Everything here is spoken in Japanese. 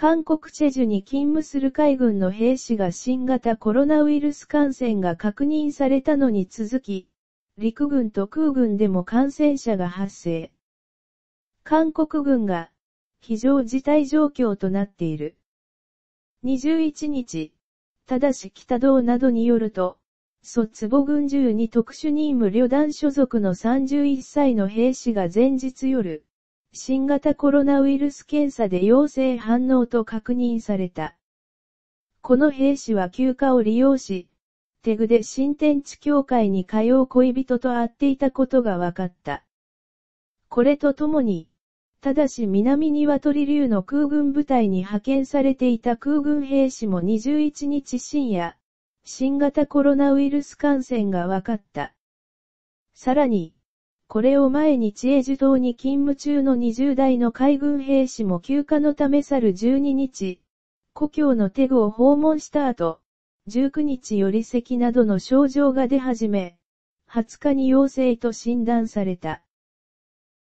韓国チェジュに勤務する海軍の兵士が新型コロナウイルス感染が確認されたのに続き、陸軍と空軍でも感染者が発生。韓国軍が、非常事態状況となっている。21日、ただし北道などによると、ソツボ軍中に特殊任務旅団所属の31歳の兵士が前日夜、新型コロナウイルス検査で陽性反応と確認された。この兵士は休暇を利用し、テグで新天地協会に通う恋人と会っていたことが分かった。これとともに、ただし南に鶏流の空軍部隊に派遣されていた空軍兵士も21日深夜、新型コロナウイルス感染が分かった。さらに、これを前に知恵児童に勤務中の20代の海軍兵士も休暇のため去る12日、故郷のテグを訪問した後、19日より咳などの症状が出始め、20日に陽性と診断された。